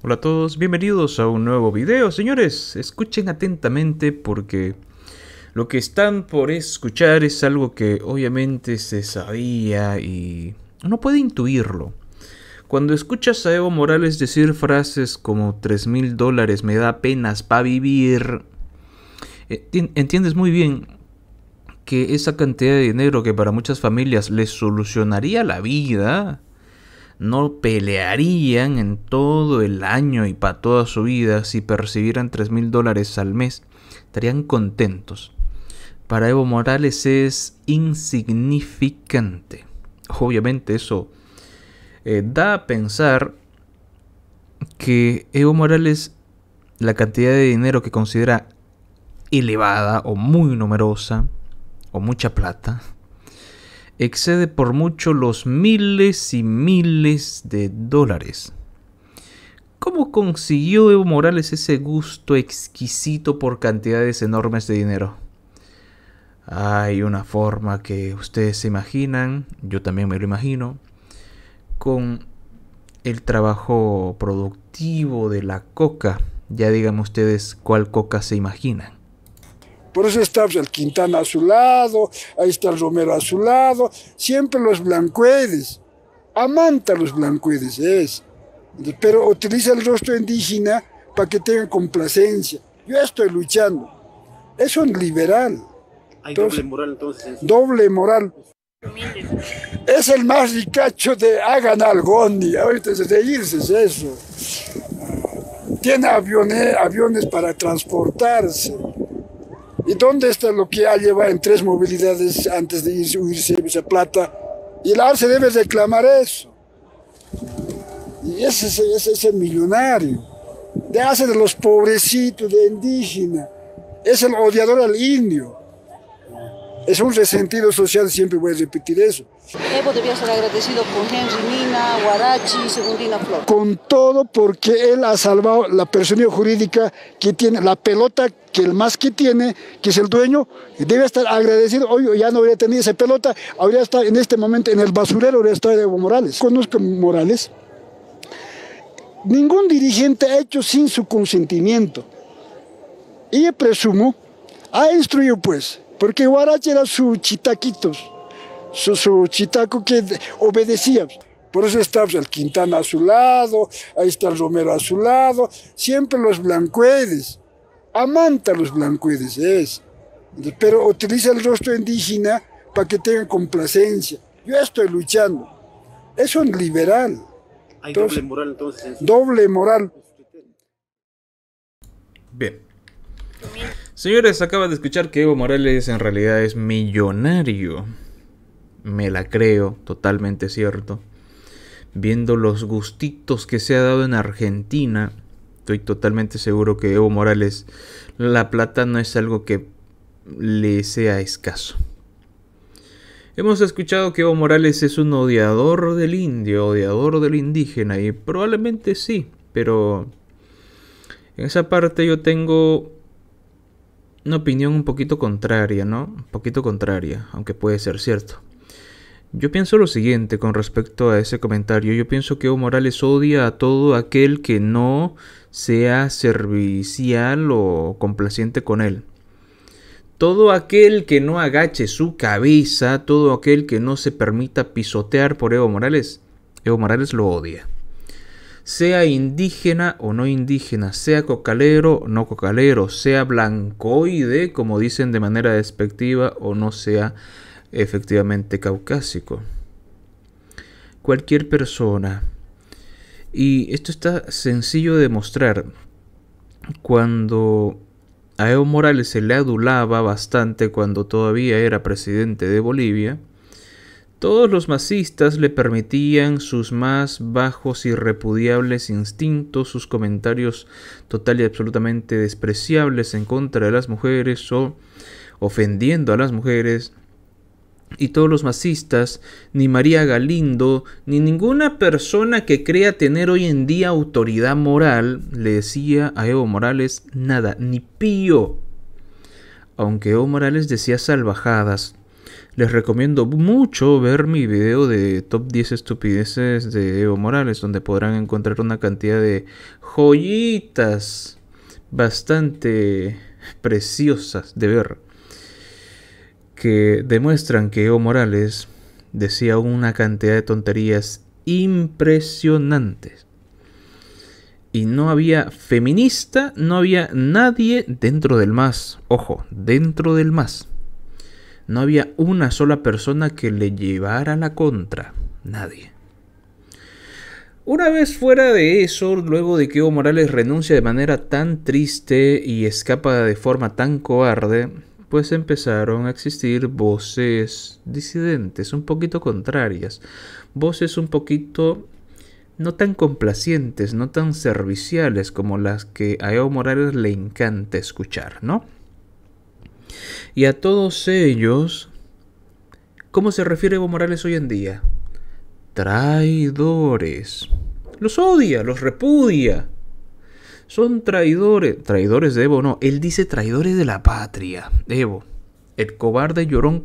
Hola a todos, bienvenidos a un nuevo video. Señores, escuchen atentamente porque lo que están por escuchar es algo que obviamente se sabía y uno puede intuirlo. Cuando escuchas a Evo Morales decir frases como 3 mil dólares me da penas para vivir, eh, entiendes muy bien que esa cantidad de dinero que para muchas familias les solucionaría la vida, no pelearían en todo el año y para toda su vida si percibieran 3 mil dólares al mes. Estarían contentos. Para Evo Morales es insignificante. Obviamente eso eh, da a pensar que Evo Morales la cantidad de dinero que considera elevada o muy numerosa o mucha plata excede por mucho los miles y miles de dólares. ¿Cómo consiguió Evo Morales ese gusto exquisito por cantidades enormes de dinero? Hay una forma que ustedes se imaginan, yo también me lo imagino, con el trabajo productivo de la coca. Ya digan ustedes cuál coca se imaginan. Por eso está el Quintana a su lado, ahí está el Romero a su lado, siempre los blancuedes. Amanta los blancuedes, es. Pero utiliza el rostro indígena para que tengan complacencia. Yo estoy luchando. Es un liberal. Hay doble moral entonces. Doble moral. Es el más ricacho de hagan algondi ahorita de irse, es eso. Tiene aviones para transportarse. ¿Y dónde está lo que ha llevado en tres movilidades antes de irse, a Plata? Y la ARCE debe reclamar eso. Y ese es ese millonario. De hace de los pobrecitos, de indígena. Es el odiador al indio. Es un resentido social, siempre voy a repetir eso. Evo debía ser agradecido con Henry Mina, Guarachi y Segundina Flor. Con todo porque él ha salvado la personalidad jurídica que tiene, la pelota que el más que tiene, que es el dueño, debe estar agradecido. Hoy ya no habría tenido esa pelota, habría estado en este momento en el basurero, habría estado de Evo Morales. Conozco Morales. Ningún dirigente ha hecho sin su consentimiento. Y presumo, ha instruido pues, porque Guarache era su chitaquitos, su, su chitaco que obedecía. Por eso está el Quintana a su lado, ahí está el Romero a su lado, siempre los blancuedes amanta a los blancoides, es. Pero utiliza el rostro indígena para que tengan complacencia. Yo estoy luchando. ...es un liberal. doble moral entonces. Doble moral. Bien. Señores, acaba de escuchar que Evo Morales en realidad es millonario. Me la creo, totalmente cierto. Viendo los gustitos que se ha dado en Argentina, estoy totalmente seguro que Evo Morales, la plata no es algo que le sea escaso. Hemos escuchado que Evo Morales es un odiador del indio, odiador del indígena, y probablemente sí, pero en esa parte yo tengo una opinión un poquito contraria, ¿no? Un poquito contraria, aunque puede ser cierto. Yo pienso lo siguiente con respecto a ese comentario. Yo pienso que Evo Morales odia a todo aquel que no sea servicial o complaciente con él. Todo aquel que no agache su cabeza, todo aquel que no se permita pisotear por Evo Morales, Evo Morales lo odia. Sea indígena o no indígena, sea cocalero o no cocalero, sea blancoide, como dicen de manera despectiva, o no sea efectivamente caucásico. Cualquier persona. Y esto está sencillo de mostrar. Cuando a Evo Morales se le adulaba bastante cuando todavía era presidente de Bolivia, todos los masistas le permitían sus más bajos y repudiables instintos, sus comentarios total y absolutamente despreciables en contra de las mujeres o ofendiendo a las mujeres, y todos los masistas, ni María Galindo, ni ninguna persona que crea tener hoy en día autoridad moral, le decía a Evo Morales nada, ni pío. Aunque Evo Morales decía salvajadas. Les recomiendo mucho ver mi video de top 10 estupideces de Evo Morales, donde podrán encontrar una cantidad de joyitas bastante preciosas de ver que demuestran que Evo Morales decía una cantidad de tonterías impresionantes. Y no había feminista, no había nadie dentro del MAS. Ojo, dentro del MAS. No había una sola persona que le llevara la contra. Nadie. Una vez fuera de eso, luego de que Evo Morales renuncia de manera tan triste y escapa de forma tan cobarde, pues empezaron a existir voces disidentes, un poquito contrarias, voces un poquito no tan complacientes, no tan serviciales como las que a Evo Morales le encanta escuchar, ¿no? Y a todos ellos, ¿cómo se refiere Evo Morales hoy en día? Traidores. Los odia, los repudia son traidores, traidores de Evo, no, él dice traidores de la patria, Evo. El cobarde llorón,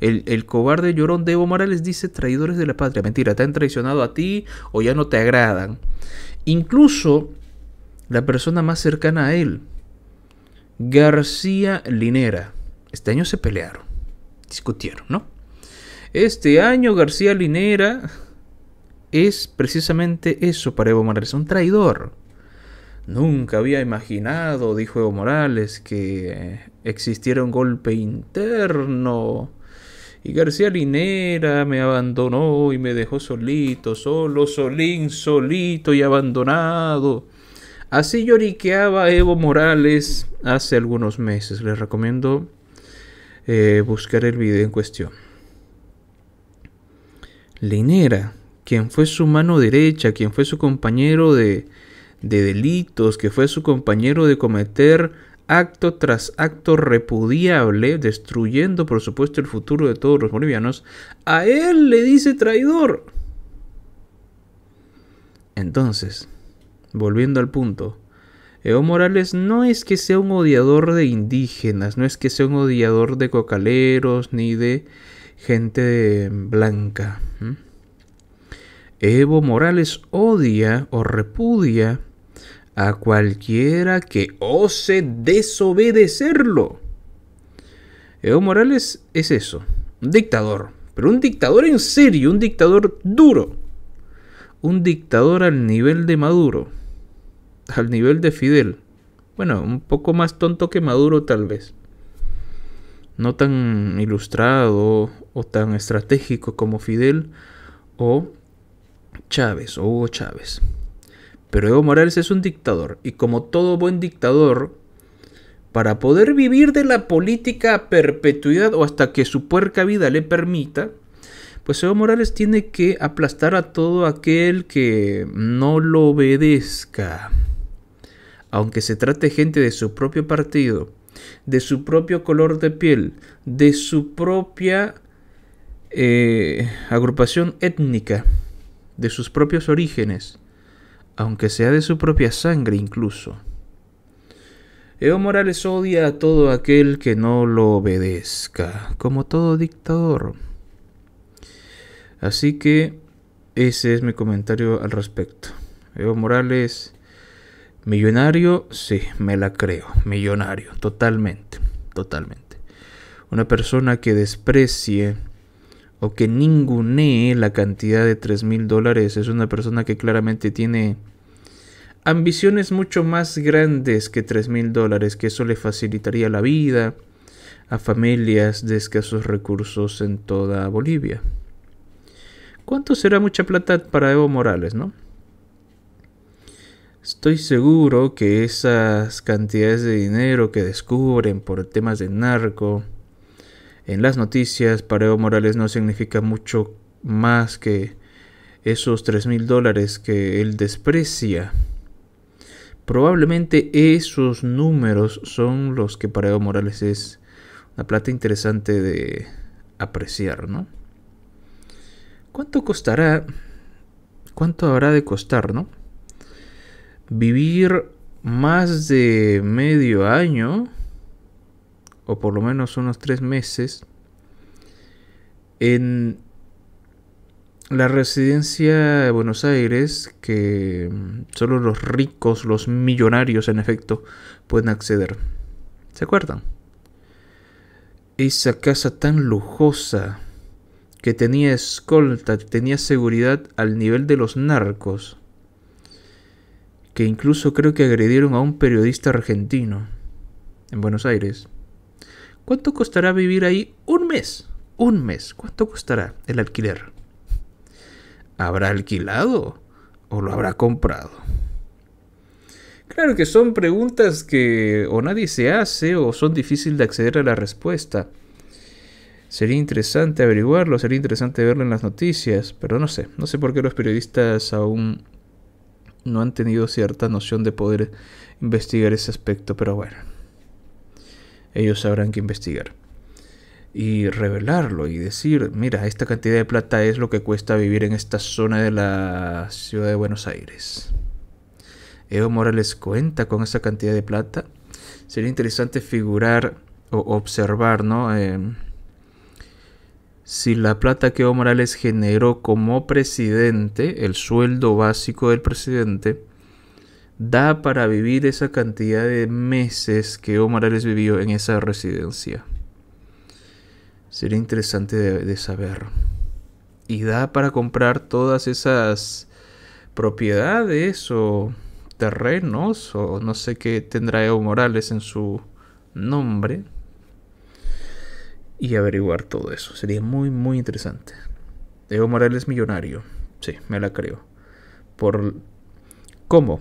el, cobarde llorón de Evo Morales dice traidores de la patria. Mentira, te han traicionado a ti o ya no te agradan. Incluso la persona más cercana a él, García Linera. Este año se pelearon, discutieron, ¿no? Este año García Linera es precisamente eso para Evo Morales, un traidor Nunca había imaginado, dijo Evo Morales, que existiera un golpe interno. Y García Linera me abandonó y me dejó solito, solo, solín, solito y abandonado. Así lloriqueaba Evo Morales hace algunos meses. Les recomiendo eh, buscar el video en cuestión. Linera, quien fue su mano derecha, quien fue su compañero de, de delitos, que fue su compañero de cometer acto tras acto repudiable, destruyendo por supuesto el futuro de todos los bolivianos, a él le dice traidor. Entonces, volviendo al punto, Evo Morales no es que sea un odiador de indígenas, no es que sea un odiador de cocaleros ni de gente blanca. Evo Morales odia o repudia a cualquiera que ose desobedecerlo. Evo Morales es eso, un dictador, pero un dictador en serio, un dictador duro, un dictador al nivel de Maduro, al nivel de Fidel. Bueno, un poco más tonto que Maduro tal vez. No tan ilustrado o tan estratégico como Fidel o Chávez o Hugo Chávez. Pero Evo Morales es un dictador y como todo buen dictador, para poder vivir de la política a perpetuidad o hasta que su puerca vida le permita, pues Evo Morales tiene que aplastar a todo aquel que no lo obedezca. Aunque se trate gente de su propio partido, de su propio color de piel, de su propia eh, agrupación étnica, de sus propios orígenes aunque sea de su propia sangre incluso. Evo Morales odia a todo aquel que no lo obedezca, como todo dictador. Así que ese es mi comentario al respecto. Evo Morales, millonario, sí, me la creo, millonario, totalmente, totalmente. Una persona que desprecie o que ningunee la cantidad de tres mil dólares es una persona que claramente tiene ambiciones mucho más grandes que tres mil dólares, que eso le facilitaría la vida a familias de escasos recursos en toda Bolivia. ¿Cuánto será mucha plata para Evo Morales, no? Estoy seguro que esas cantidades de dinero que descubren por temas de narco, en las noticias, para Morales no significa mucho más que esos tres mil dólares que él desprecia. Probablemente esos números son los que para Morales es una plata interesante de apreciar, ¿no? ¿Cuánto costará? ¿Cuánto habrá de costar, no? Vivir más de medio año o por lo menos unos tres meses en la residencia de Buenos Aires, que solo los ricos, los millonarios en efecto, pueden acceder. ¿Se acuerdan? Esa casa tan lujosa, que tenía escolta, tenía seguridad al nivel de los narcos, que incluso creo que agredieron a un periodista argentino en Buenos Aires. ¿Cuánto costará vivir ahí un mes? Un mes. ¿Cuánto costará el alquiler? ¿Habrá alquilado o lo habrá comprado? Claro que son preguntas que o nadie se hace o son difíciles de acceder a la respuesta. Sería interesante averiguarlo, sería interesante verlo en las noticias, pero no sé, no sé por qué los periodistas aún no han tenido cierta noción de poder investigar ese aspecto, pero bueno ellos sabrán que investigar. Y revelarlo y decir, mira, esta cantidad de plata es lo que cuesta vivir en esta zona de la ciudad de Buenos Aires. Evo Morales cuenta con esa cantidad de plata. Sería interesante figurar o observar, ¿no? Em, si la plata que Evo Morales generó como presidente, el sueldo básico del presidente, da para vivir esa cantidad de meses que Evo Morales vivió en esa residencia. Sería interesante de, saber. Y da para comprar todas esas propiedades o terrenos o no sé qué tendrá Evo Morales en su nombre y averiguar todo eso. Sería muy, muy interesante. Evo Morales millonario. Sí, me la creo. Por... ¿Cómo?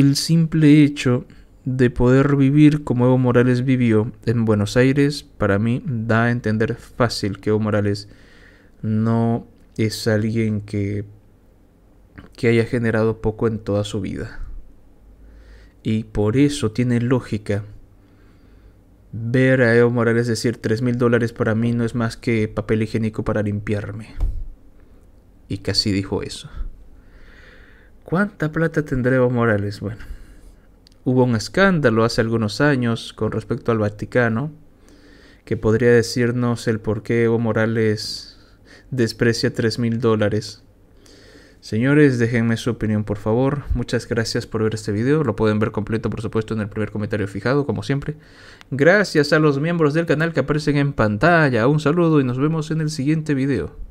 el simple hecho de poder vivir como Evo Morales vivió en Buenos Aires, para mí da a entender fácil que Evo Morales no es alguien que, que haya generado poco en toda su vida. Y por eso tiene lógica ver a Evo Morales decir tres mil dólares para mí no es más que papel higiénico para limpiarme. Y casi dijo eso. ¿Cuánta plata tendrá Evo Morales? Bueno, hubo un escándalo hace algunos años con respecto al Vaticano que podría decirnos el por qué Evo Morales desprecia 3.000 mil dólares. Señores, déjenme su opinión por favor. Muchas gracias por ver este video. Lo pueden ver completo por supuesto en el primer comentario fijado, como siempre. Gracias a los miembros del canal que aparecen en pantalla. Un saludo y nos vemos en el siguiente video.